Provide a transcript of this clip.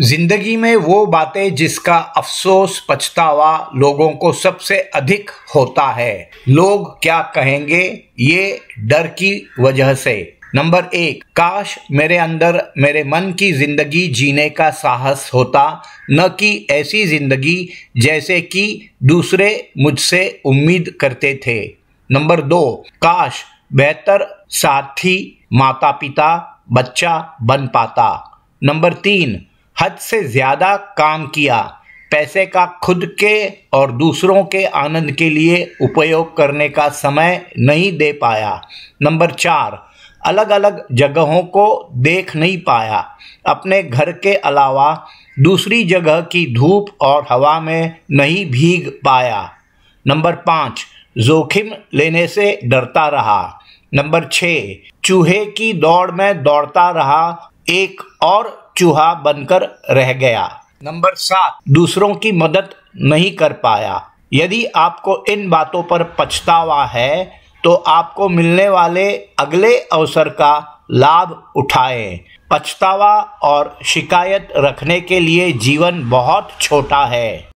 जिंदगी में वो बातें जिसका अफसोस पछतावा लोगों को सबसे अधिक होता है लोग क्या कहेंगे ये डर की वजह से नंबर एक काश मेरे अंदर मेरे मन की जिंदगी जीने का साहस होता न कि ऐसी जिंदगी जैसे कि दूसरे मुझसे उम्मीद करते थे नंबर दो काश बेहतर साथी माता पिता बच्चा बन पाता नंबर तीन हद से ज़्यादा काम किया पैसे का खुद के और दूसरों के आनंद के लिए उपयोग करने का समय नहीं दे पाया नंबर चार अलग अलग जगहों को देख नहीं पाया अपने घर के अलावा दूसरी जगह की धूप और हवा में नहीं भीग पाया नंबर पाँच जोखिम लेने से डरता रहा नंबर छः चूहे की दौड़ में दौड़ता रहा एक और चूहा बनकर रह गया नंबर सात दूसरों की मदद नहीं कर पाया यदि आपको इन बातों पर पछतावा है तो आपको मिलने वाले अगले अवसर का लाभ उठाएं। पछतावा और शिकायत रखने के लिए जीवन बहुत छोटा है